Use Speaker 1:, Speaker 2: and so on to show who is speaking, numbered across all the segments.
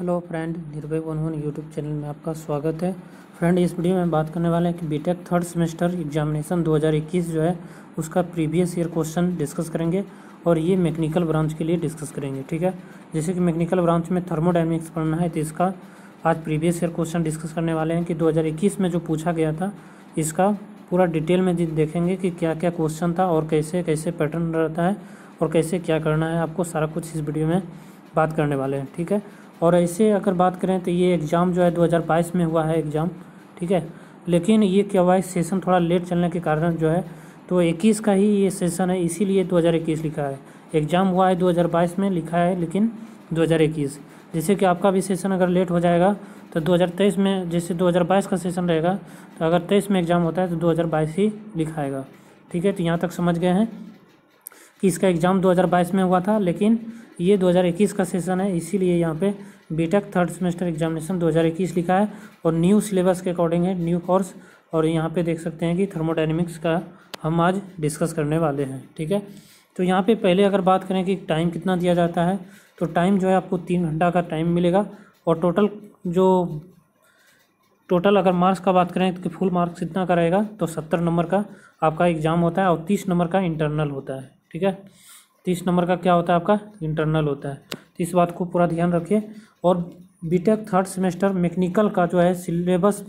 Speaker 1: hello friend Nirbhay one YouTube channel में आपका स्वागत है फ्रेंड इस वीडियो में बात करने वाले हैं कि बीटेक थर्ड सेमेस्टर एग्जामिनेशन 2021 जो है उसका प्रीवियस ईयर क्वेश्चन डिस्कस करेंगे और ये मैकेनिकल ब्रांच के लिए डिस्कस करेंगे ठीक है जैसे कि मैकेनिकल ब्रांच में थर्मोडाइनमिक्स पढ़ना है तो इसका आज प्रीवियस ईयर क्वेश्चन डिस्कस करने वाले हैं कि दो में जो पूछा गया था इसका पूरा डिटेल में देखेंगे कि क्या क्या क्वेश्चन था और कैसे कैसे पैटर्न रहता है और कैसे क्या करना है आपको सारा कुछ इस वीडियो में बात करने वाले हैं ठीक है और ऐसे अगर बात करें तो ये एग्ज़ाम जो है 2022 में हुआ है एग्ज़ाम ठीक है लेकिन ये क्या हुआ है सेशन थोड़ा लेट चलने के कारण जो है तो 21 का ही ये सेशन है इसीलिए 2021 लिखा है एग्ज़ाम हुआ है 2022 में लिखा है लेकिन 2021 जैसे कि आपका भी सेशन अगर लेट हो जाएगा तो 2023 में जैसे 2022 का सेशन रहेगा तो अगर तेईस में एग्ज़ाम होता है तो दो ही लिखाएगा ठीक है तो यहाँ तक समझ गए हैं कि इसका एग्ज़ाम दो में हुआ था लेकिन ये 2021 का सेशन है इसीलिए यहाँ पे बीटेक थर्ड सेमेस्टर एग्जामिनेशन 2021 लिखा है और न्यू सिलेबस के अकॉर्डिंग है न्यू कोर्स और यहाँ पे देख सकते हैं कि थर्मोडाइनमिक्स का हम आज डिस्कस करने वाले हैं ठीक है तो यहाँ पे पहले अगर बात करें कि टाइम कितना दिया जाता है तो टाइम जो है आपको तीन घंटा का टाइम मिलेगा और टोटल जो टोटल अगर मार्क्स का बात करें तो फुल मार्क्स इतना का रहेगा तो सत्तर नंबर का आपका एग्ज़ाम होता है और तीस नंबर का इंटरनल होता है ठीक है तीस नंबर का क्या होता है आपका इंटरनल होता है तो इस बात को पूरा ध्यान रखिए और बीटेक थर्ड सेमेस्टर मैकेनिकल का जो है सिलेबस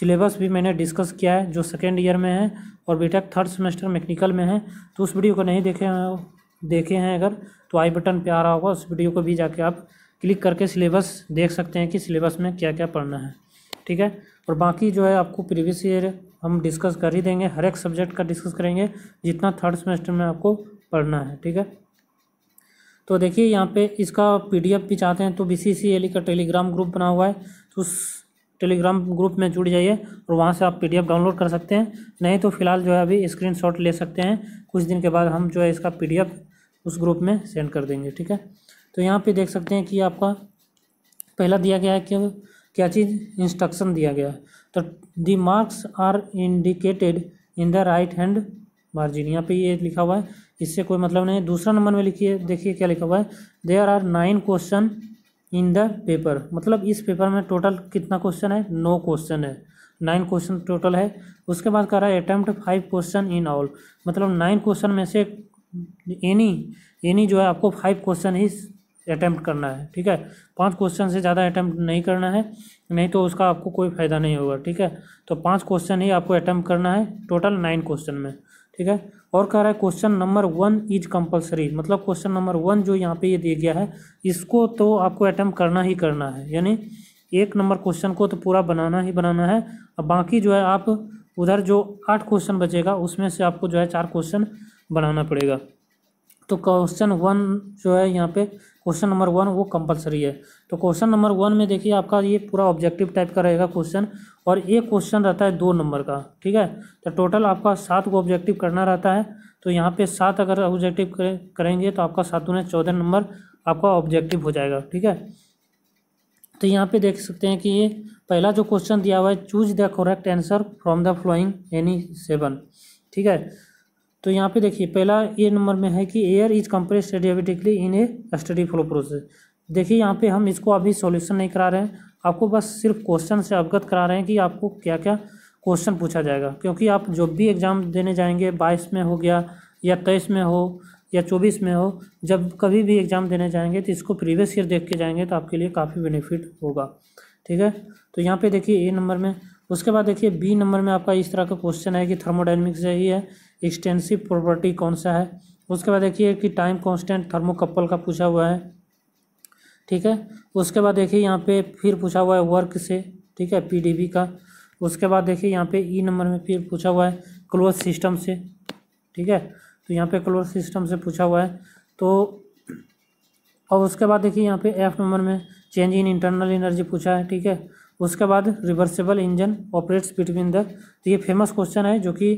Speaker 1: सिलेबस भी मैंने डिस्कस किया है जो सेकेंड ईयर में है और बीटेक थर्ड सेमेस्टर मैकेनिकल में है तो उस वीडियो को नहीं देखे हैं देखे हैं अगर तो आई बटन पे आ रहा होगा उस वीडियो को भी जाके आप क्लिक करके सिलेबस देख सकते हैं कि सिलेबस में क्या क्या पढ़ना है ठीक है और बाकी जो है आपको प्रीवियस ईयर हम डिस्कस कर ही देंगे हर एक सब्जेक्ट का डिस्कस करेंगे जितना थर्ड सेमेस्टर में आपको पढ़ना है ठीक है तो देखिए यहाँ पे इसका पीडीएफ भी चाहते हैं तो बीसीसीएल e का टेलीग्राम ग्रुप बना हुआ है तो उस टेलीग्राम ग्रुप में जुड़ जाइए और वहाँ से आप पीडीएफ डाउनलोड कर सकते हैं नहीं तो फिलहाल जो है अभी स्क्रीनशॉट ले सकते हैं कुछ दिन के बाद हम जो है इसका पीडीएफ उस ग्रुप में सेंड कर देंगे ठीक है तो यहाँ पर देख सकते हैं कि आपका पहला दिया गया है कि क्या चीज़ इंस्ट्रक्शन दिया गया है तो the marks are indicated in the right hand margin यहाँ पे ये लिखा हुआ है इससे कोई मतलब नहीं दूसरा नंबर में लिखिए देखिए क्या लिखा हुआ है there are nine question in the paper मतलब इस पेपर में टोटल कितना क्वेश्चन है नो क्वेश्चन है नाइन क्वेश्चन टोटल है उसके बाद कह रहा है attempt five question in all मतलब नाइन क्वेश्चन में से एनी एनी जो है आपको फाइव क्वेश्चन ही अटैम्प्ट करना है ठीक है पांच क्वेश्चन से ज़्यादा अटैम्प्ट नहीं करना है नहीं तो उसका आपको कोई फ़ायदा नहीं होगा ठीक है तो पांच क्वेश्चन ही आपको अटैम्प्ट करना है टोटल नाइन क्वेश्चन में ठीक है और कह रहा है question number one is compulsory मतलब क्वेश्चन नंबर वन जो यहाँ पे ये दिया गया है इसको तो आपको अटैम्प्ट करना ही करना है यानी एक नंबर क्वेश्चन को तो पूरा बनाना ही बनाना है और बाकी जो है आप उधर जो आठ क्वेश्चन बचेगा उसमें से आपको जो है चार क्वेश्चन बनाना पड़ेगा तो क्वेश्चन वन जो है यहाँ पे क्वेश्चन नंबर वन वो कंपलसरी है तो क्वेश्चन नंबर वन में देखिए आपका ये पूरा ऑब्जेक्टिव टाइप का रहेगा क्वेश्चन और एक क्वेश्चन रहता है दो नंबर का ठीक है तो टोटल आपका सात को ऑब्जेक्टिव करना रहता है तो यहाँ पे सात अगर ऑब्जेक्टिव करेंगे तो आपका सात उन्हें चौदह नंबर आपका ऑब्जेक्टिव हो जाएगा ठीक है तो यहाँ पे देख सकते हैं कि ये पहला जो क्वेश्चन दिया हुआ है choose the correct answer from the following any seven ठीक है तो यहाँ पे देखिए पहला ए नंबर में है कि air is compress adiabatically in a steady flow process देखिए यहाँ पे हम इसको अभी सॉल्यूशन नहीं करा रहे हैं आपको बस सिर्फ क्वेश्चन से अवगत करा रहे हैं कि आपको क्या क्या क्वेश्चन पूछा जाएगा क्योंकि आप जो भी एग्ज़ाम देने जाएंगे बाईस में हो गया या तेईस में हो या चौबीस में हो जब कभी भी एग्ज़ाम देने जाएंगे तो इसको प्रीवियस ईयर देख के जाएंगे तो आपके लिए काफ़ी बेनिफिट होगा ठीक है तो यहाँ पे देखिए ए नंबर में उसके बाद देखिए बी नंबर में आपका इस तरह का क्वेश्चन है कि थर्मोडाइनमिक्स यही है एक्सटेंसिव प्रॉपर्टी कौन सा है उसके बाद देखिए कि टाइम कांस्टेंट थर्मोकपल का पूछा हुआ है ठीक है उसके बाद देखिए यहाँ पे फिर पूछा हुआ है वर्क से ठीक है पीडीबी का उसके बाद देखिए यहाँ पे ई e नंबर में फिर पूछा हुआ है क्लोज सिस्टम से ठीक है तो यहाँ पे क्लोज सिस्टम से पूछा हुआ है तो और उसके बाद देखिए यहाँ पे एफ नंबर में चेंज इन इंटरनल एनर्जी पूछा है ठीक है उसके बाद reversible engine operates between the ये फेमस क्वेश्चन है जो कि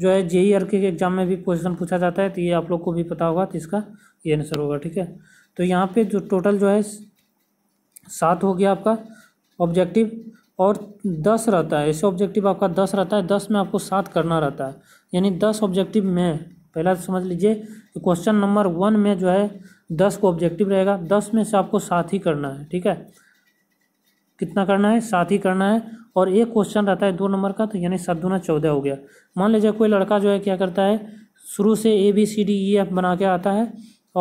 Speaker 1: जो है जे ई आर के एग्ज़ाम में भी क्वेश्चन पूछा जाता है तो ये आप लोग को भी पता होगा तो इसका ये आंसर होगा ठीक है तो यहाँ पे जो टोटल जो है सात हो गया आपका ऑब्जेक्टिव और दस रहता है ऐसे ऑब्जेक्टिव आपका दस रहता है दस में आपको सात करना रहता है यानी दस ऑब्जेक्टिव में पहला समझ लीजिए कि क्वेश्चन नंबर वन में जो है दस को ऑब्जेक्टिव रहेगा दस में से आपको सात ही करना है ठीक है कितना करना है साथ ही करना है और एक क्वेश्चन रहता है दो नंबर का तो यानी सात दूना चौदह हो गया मान लीजिए कोई लड़का जो है क्या करता है शुरू से A B C D E F बना के आता है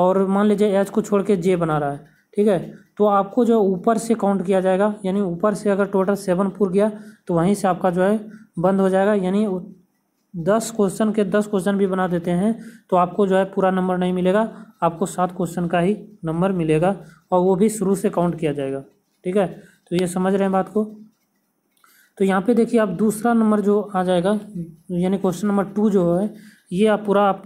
Speaker 1: और मान लीजिए एच को छोड़ के जे बना रहा है ठीक है तो आपको जो ऊपर से काउंट किया जाएगा यानी ऊपर से अगर टोटल सेवन पुर गया तो वहीं से आपका जो है बंद हो जाएगा यानी दस क्वेश्चन के दस क्वेश्चन भी बना देते हैं तो आपको जो है पूरा नंबर नहीं मिलेगा आपको सात क्वेश्चन का ही नंबर मिलेगा और वो भी शुरू से काउंट किया जाएगा ठीक है तो ये समझ रहे हैं बात को तो यहाँ पे देखिए आप दूसरा नंबर जो आ जाएगा यानी क्वेश्चन नंबर टू जो है ये आप पूरा आप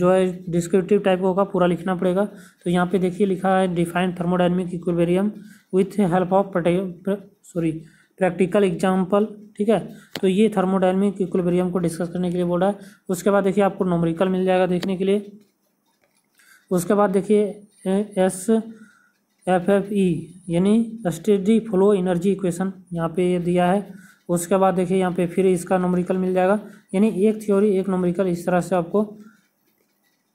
Speaker 1: जो है डिस्क्रिप्टिव टाइप होगा पूरा लिखना पड़ेगा तो यहाँ पे देखिए लिखा है define thermodynamic equilibrium with help of sorry practical example ठीक है तो ये थर्मोडाइनमिक इक्वेरियम को डिस्कस करने के लिए बोल रहा है उसके बाद देखिए आपको नोमरिकल मिल जाएगा देखने के लिए उसके बाद देखिए एस एफ एफ ई यानी स्टेडी फ्लो एनर्जी इक्वेशन यहाँ पे ये दिया है उसके बाद देखिए यहाँ पे फिर इसका नंबरिकल मिल जाएगा यानी एक थ्योरी एक नंबरिकल इस तरह से आपको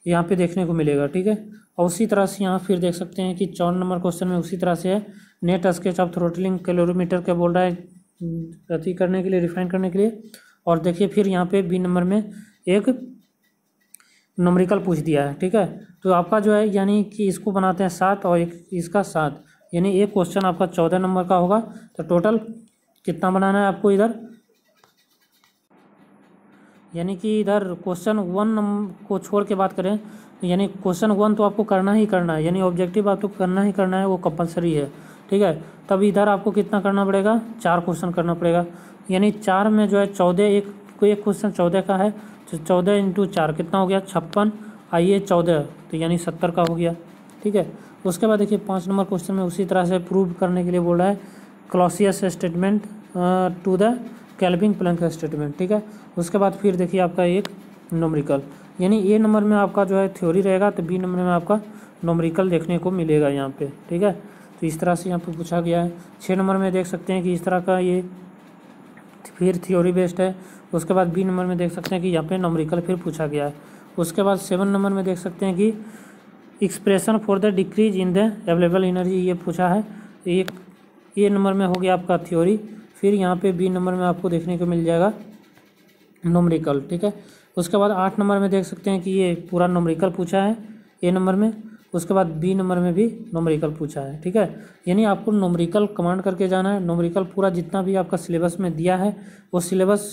Speaker 1: यहाँ पे देखने को मिलेगा ठीक है और उसी तरह से यहाँ फिर देख सकते हैं कि चौन नंबर क्वेश्चन में उसी तरह से है neat sketch of throttling calorimeter का बोल रहा है अति हम्म, करने के लिए रिफाइन करने के लिए और देखिए फिर यहाँ पे बी नंबर में एक नंबरिकल पूछ दिया है ठीक है तो आपका जो है यानी कि इसको बनाते हैं सात और एक इसका सात यानी एक क्वेश्चन आपका चौदह नंबर का होगा तो टोटल कितना बनाना है आपको इधर यानी कि इधर क्वेश्चन वन को छोड़ के बात करें तो यानी क्वेश्चन वन तो आपको करना ही करना है यानी ऑब्जेक्टिव आपको करना ही करना है वो कंपलसरी है ठीक है तब इधर आपको कितना करना पड़ेगा चार क्वेश्चन करना पड़ेगा यानी चार में जो है चौदह एक कोई एक क्वेश्चन चौदह का है तो चौदह इंटू चार कितना हो गया छप्पन आइए चौदह तो यानी सत्तर का हो गया ठीक है उसके बाद देखिए पाँच नंबर क्वेश्चन में उसी तरह से प्रूव करने के लिए बोल रहा है Clausius statement to the Kelvin Planck statement ठीक है उसके बाद फिर देखिए आपका एक नोमरिकल यानी ए नंबर में आपका जो है थ्योरी रहेगा तो बी नंबर में आपका नोमरिकल देखने को मिलेगा यहाँ पे ठीक है तो इस तरह से यहाँ पे पूछा गया है छः नंबर में देख सकते हैं कि इस तरह का ये फिर थ्योरी बेस्ड है उसके बाद बी नंबर में देख सकते हैं कि यहाँ पे नोमरिकल फिर पूछा गया है उसके बाद सेवन नंबर में देख सकते हैं कि expression for the decrease in the available energy ये पूछा है एक ए नंबर में हो गया आपका थ्योरी फिर यहाँ पे बी नंबर में आपको देखने को मिल जाएगा नोमरिकल ठीक है उसके बाद आठ नंबर में देख सकते हैं कि ये पूरा नोमरिकल पूछा है ए नंबर में उसके बाद बी नंबर में भी नोमरिकल पूछा है ठीक है यानी आपको नोमरिकल कमांड करके जाना है नोमरिकल पूरा जितना भी आपका सिलेबस में दिया है वो सिलेबस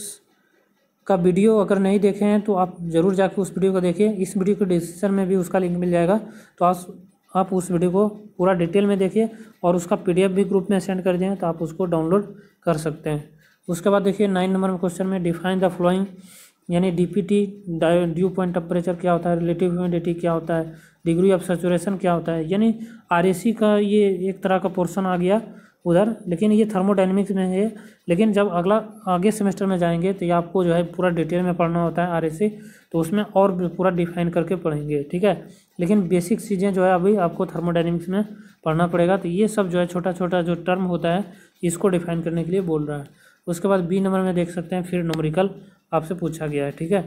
Speaker 1: का वीडियो अगर नहीं देखे हैं तो आप ज़रूर जाकर उस वीडियो को देखिए इस वीडियो के डिस्क्रिप्शन में भी उसका लिंक मिल जाएगा तो आप आप उस वीडियो को पूरा डिटेल में देखिए और उसका पीडीएफ भी ग्रुप में सेंड कर दिए तो आप उसको डाउनलोड कर सकते हैं उसके बाद देखिए नाइन नंबर क्वेश्चन में डिफाइन द फ्लोइंग यानी डीपीटी ड्यू पॉइंट टेम्परेचर क्या होता है रिलेटिव ह्यूमिडिटी क्या होता है डिग्री ऑफ सेचुरेशन क्या होता है यानी सी का ये एक तरह का पोर्शन आ गया उधर लेकिन ये थर्मोडाइनमिक्स में है लेकिन जब अगला आगे सेमेस्टर में जाएंगे तो ये आपको जो है पूरा डिटेल में पढ़ना होता है आर तो उसमें और पूरा डिफाइन करके पढ़ेंगे ठीक है लेकिन बेसिक चीज़ें जो है अभी आपको थर्मोडाइनमिक्स में पढ़ना पड़ेगा तो ये सब जो है छोटा छोटा जो टर्म होता है इसको डिफाइन करने के लिए बोल रहा है उसके बाद बी नंबर में देख सकते हैं फिर नोमरिकल आपसे पूछा गया है ठीक है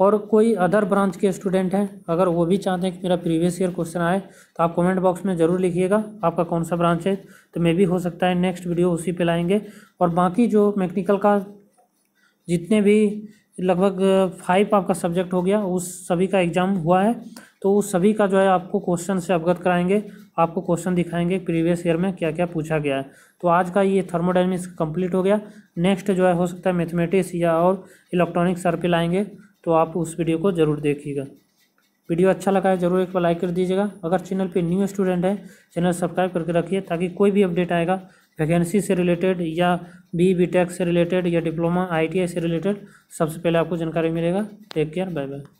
Speaker 1: और कोई अदर ब्रांच के स्टूडेंट हैं अगर वो भी चाहते हैं कि मेरा प्रीवियस ईयर क्वेश्चन आए तो आप कमेंट बॉक्स में ज़रूर लिखिएगा आपका कौन सा ब्रांच है तो मे भी हो सकता है नेक्स्ट वीडियो उसी पे लाएंगे और बाकी जो मैकेनिकल का जितने भी लगभग फाइव आपका सब्जेक्ट हो गया उस सभी का एग्ज़ाम हुआ है तो उस सभी का जो है आपको क्वेश्चन से अवगत कराएंगे आपको क्वेश्चन दिखाएंगे प्रीवियस ईयर में क्या क्या पूछा गया है तो आज का ये थर्मोडाइनमिक्स कंप्लीट हो गया नेक्स्ट जो है हो सकता है मैथमेटिक्स या और इलेक्ट्रॉनिक्स सर पे लाएंगे तो आप उस वीडियो को ज़रूर देखिएगा वीडियो अच्छा लगा है ज़रूर एक बार लाइक कर दीजिएगा अगर चैनल पे न्यू स्टूडेंट है चैनल सब्सक्राइब करके रखिए ताकि कोई भी अपडेट आएगा वैकेंसी से रिलेटेड या बी बी टेक से रिलेटेड या डिप्लोमा आई से रिलेटेड सबसे पहले आपको जानकारी मिलेगा टेक केयर बाय बाय